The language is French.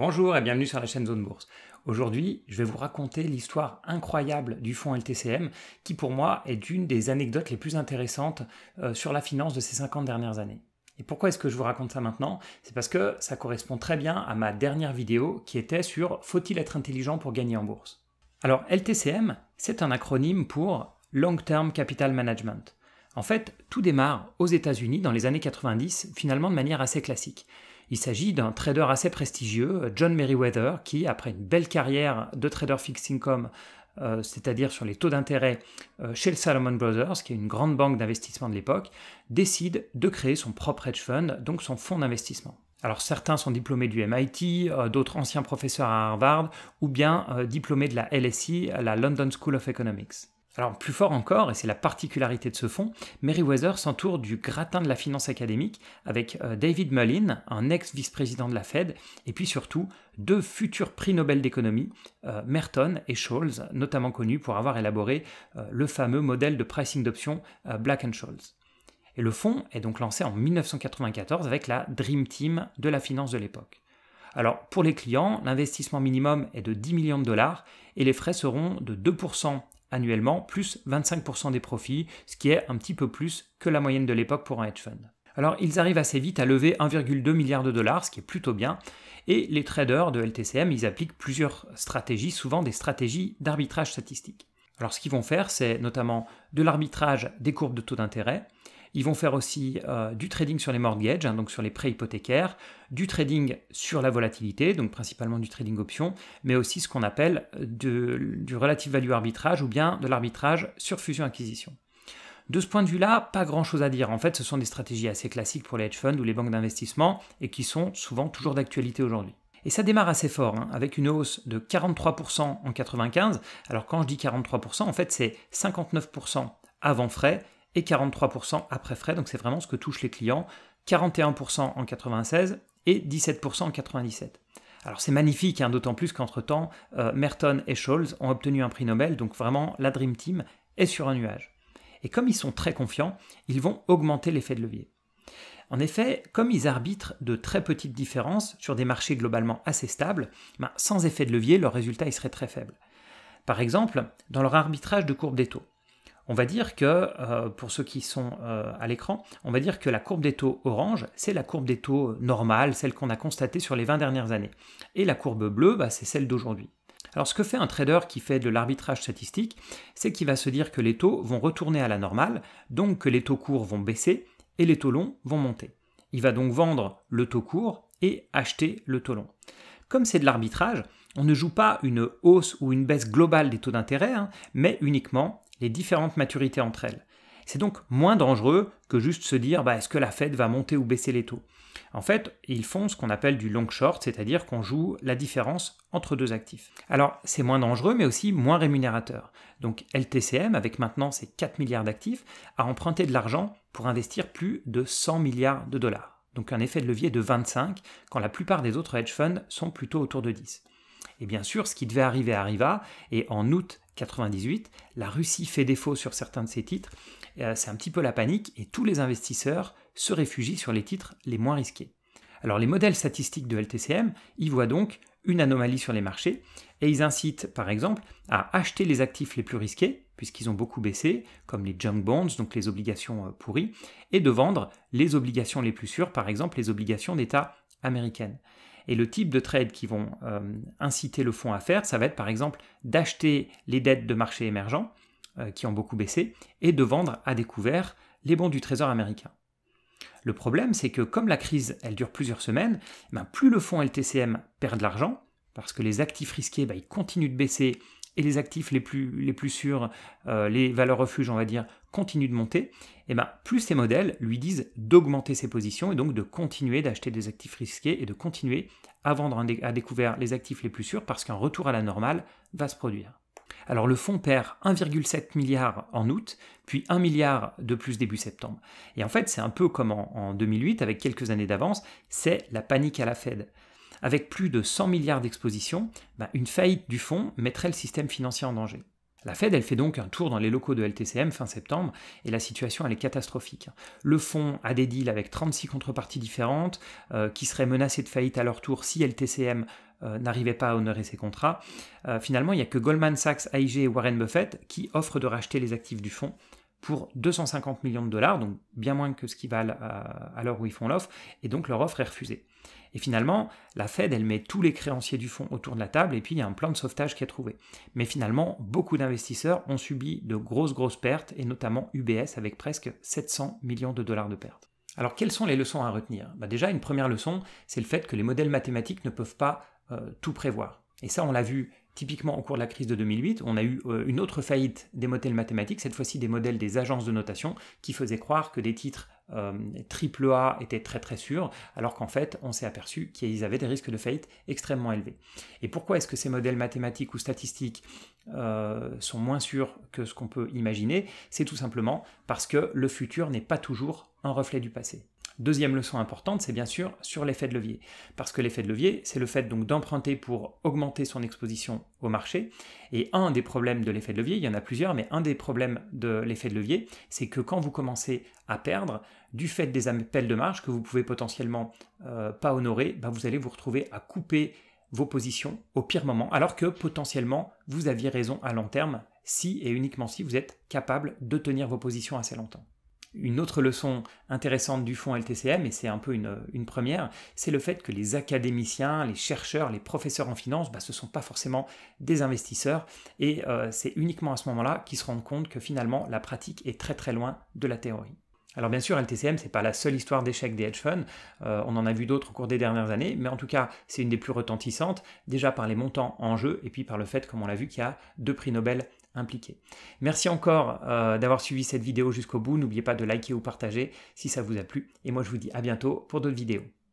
Bonjour et bienvenue sur la chaîne Zone Bourse. Aujourd'hui, je vais vous raconter l'histoire incroyable du fonds LTCM qui pour moi est une des anecdotes les plus intéressantes euh, sur la finance de ces 50 dernières années. Et pourquoi est-ce que je vous raconte ça maintenant C'est parce que ça correspond très bien à ma dernière vidéo qui était sur Faut-il être intelligent pour gagner en bourse Alors LTCM, c'est un acronyme pour Long Term Capital Management. En fait, tout démarre aux États-Unis dans les années 90, finalement de manière assez classique. Il s'agit d'un trader assez prestigieux, John Merriweather, qui, après une belle carrière de trader fixed income, euh, c'est-à-dire sur les taux d'intérêt euh, chez le Salomon Brothers, qui est une grande banque d'investissement de l'époque, décide de créer son propre hedge fund, donc son fonds d'investissement. Alors certains sont diplômés du MIT, euh, d'autres anciens professeurs à Harvard, ou bien diplômés de la LSI, la London School of Economics. Alors plus fort encore, et c'est la particularité de ce fonds, Meriwether s'entoure du gratin de la finance académique avec euh, David Mullin, un ex-vice-président de la Fed, et puis surtout deux futurs prix Nobel d'économie, euh, Merton et Scholes, notamment connus pour avoir élaboré euh, le fameux modèle de pricing d'options Black Scholes. Et le fonds est donc lancé en 1994 avec la Dream Team de la finance de l'époque. Alors pour les clients, l'investissement minimum est de 10 millions de dollars et les frais seront de 2% annuellement, plus 25% des profits, ce qui est un petit peu plus que la moyenne de l'époque pour un hedge fund. Alors ils arrivent assez vite à lever 1,2 milliard de dollars, ce qui est plutôt bien, et les traders de LTCM, ils appliquent plusieurs stratégies, souvent des stratégies d'arbitrage statistique. Alors ce qu'ils vont faire, c'est notamment de l'arbitrage des courbes de taux d'intérêt, ils vont faire aussi euh, du trading sur les mortgages, hein, donc sur les prêts hypothécaires, du trading sur la volatilité, donc principalement du trading option, mais aussi ce qu'on appelle du relative value arbitrage ou bien de l'arbitrage sur fusion-acquisition. De ce point de vue-là, pas grand-chose à dire. En fait, ce sont des stratégies assez classiques pour les hedge funds ou les banques d'investissement et qui sont souvent toujours d'actualité aujourd'hui. Et ça démarre assez fort, hein, avec une hausse de 43% en 1995. Alors quand je dis 43%, en fait c'est 59% avant frais et 43% après frais. Donc c'est vraiment ce que touchent les clients. 41% en 96 et 17% en 97. Alors c'est magnifique, hein, d'autant plus qu'entre-temps, euh, Merton et Scholes ont obtenu un prix Nobel, donc vraiment la Dream Team est sur un nuage. Et comme ils sont très confiants, ils vont augmenter l'effet de levier. En effet, comme ils arbitrent de très petites différences sur des marchés globalement assez stables, ben, sans effet de levier, leur résultat serait très faible. Par exemple, dans leur arbitrage de courbe des taux on va dire que, euh, pour ceux qui sont euh, à l'écran, on va dire que la courbe des taux orange, c'est la courbe des taux normale, celle qu'on a constatée sur les 20 dernières années. Et la courbe bleue, bah, c'est celle d'aujourd'hui. Alors ce que fait un trader qui fait de l'arbitrage statistique, c'est qu'il va se dire que les taux vont retourner à la normale, donc que les taux courts vont baisser et les taux longs vont monter. Il va donc vendre le taux court et acheter le taux long. Comme c'est de l'arbitrage, on ne joue pas une hausse ou une baisse globale des taux d'intérêt, hein, mais uniquement les différentes maturités entre elles. C'est donc moins dangereux que juste se dire bah, est-ce que la Fed va monter ou baisser les taux. En fait, ils font ce qu'on appelle du long short, c'est-à-dire qu'on joue la différence entre deux actifs. Alors, c'est moins dangereux, mais aussi moins rémunérateur. Donc, LTCM, avec maintenant ses 4 milliards d'actifs, a emprunté de l'argent pour investir plus de 100 milliards de dollars. Donc, un effet de levier de 25, quand la plupart des autres hedge funds sont plutôt autour de 10. Et bien sûr, ce qui devait arriver arriva, et en août 1998, la Russie fait défaut sur certains de ses titres, euh, c'est un petit peu la panique, et tous les investisseurs se réfugient sur les titres les moins risqués. Alors les modèles statistiques de LTCM y voient donc une anomalie sur les marchés, et ils incitent par exemple à acheter les actifs les plus risqués, puisqu'ils ont beaucoup baissé, comme les junk bonds, donc les obligations euh, pourries, et de vendre les obligations les plus sûres, par exemple les obligations d'État américaines. Et le type de trade qui vont euh, inciter le fonds à faire, ça va être par exemple d'acheter les dettes de marché émergents, euh, qui ont beaucoup baissé, et de vendre à découvert les bons du Trésor américain. Le problème, c'est que comme la crise, elle dure plusieurs semaines, eh ben, plus le fonds LTCM perd de l'argent, parce que les actifs risqués, bah, ils continuent de baisser et les actifs les plus, sûrs, euh, les valeurs refuges, on va dire, continuent de monter, et eh ben, plus ces modèles lui disent d'augmenter ses positions et donc de continuer d'acheter des actifs risqués et de continuer à vendre à découvert les actifs les plus sûrs parce qu'un retour à la normale va se produire. Alors le fonds perd 1,7 milliard en août, puis 1 milliard de plus début septembre. Et en fait, c'est un peu comme en 2008, avec quelques années d'avance, c'est la panique à la Fed. Avec plus de 100 milliards d'expositions, bah, une faillite du fonds mettrait le système financier en danger. La Fed, elle fait donc un tour dans les locaux de LTCM fin septembre et la situation elle est catastrophique. Le fonds a des deals avec 36 contreparties différentes euh, qui seraient menacées de faillite à leur tour si LTCM euh, n'arrivait pas à honorer ses contrats. Euh, finalement, il n'y a que Goldman Sachs, AIG et Warren Buffett qui offrent de racheter les actifs du fonds pour 250 millions de dollars, donc bien moins que ce qu'ils valent euh, à l'heure où ils font l'offre, et donc leur offre est refusée. Et finalement, la Fed, elle met tous les créanciers du fonds autour de la table, et puis il y a un plan de sauvetage qui est trouvé. Mais finalement, beaucoup d'investisseurs ont subi de grosses, grosses pertes, et notamment UBS avec presque 700 millions de dollars de pertes. Alors quelles sont les leçons à retenir bah, Déjà, une première leçon, c'est le fait que les modèles mathématiques ne peuvent pas euh, tout prévoir. Et ça, on l'a vu typiquement au cours de la crise de 2008. On a eu euh, une autre faillite des modèles mathématiques, cette fois-ci des modèles des agences de notation, qui faisaient croire que des titres euh, triple A étaient très très sûrs, alors qu'en fait, on s'est aperçu qu'ils avaient des risques de faillite extrêmement élevés. Et pourquoi est-ce que ces modèles mathématiques ou statistiques euh, sont moins sûrs que ce qu'on peut imaginer C'est tout simplement parce que le futur n'est pas toujours un reflet du passé. Deuxième leçon importante, c'est bien sûr sur l'effet de levier. Parce que l'effet de levier, c'est le fait donc d'emprunter pour augmenter son exposition au marché. Et un des problèmes de l'effet de levier, il y en a plusieurs, mais un des problèmes de l'effet de levier, c'est que quand vous commencez à perdre, du fait des appels de marge que vous pouvez potentiellement euh, pas honorer, bah, vous allez vous retrouver à couper vos positions au pire moment, alors que potentiellement vous aviez raison à long terme si et uniquement si vous êtes capable de tenir vos positions assez longtemps. Une autre leçon intéressante du fonds LTCM, et c'est un peu une, première, c'est le fait que les académiciens, les chercheurs, les professeurs en finance, bah, ce ne sont pas forcément des investisseurs, et euh, c'est uniquement à ce moment-là qu'ils se rendent compte que finalement la pratique est très très loin de la théorie. Alors bien sûr, LTCM, ce n'est pas la seule histoire d'échec des hedge funds, euh, on en a vu d'autres au cours des dernières années, mais en tout cas, c'est une des plus retentissantes, déjà par les montants en jeu, et puis par le fait, comme on l'a vu, qu'il y a deux prix Nobel impliqués. Merci encore euh, d'avoir suivi cette vidéo jusqu'au bout, n'oubliez pas de liker ou partager si ça vous a plu, et moi je vous dis à bientôt pour d'autres vidéos.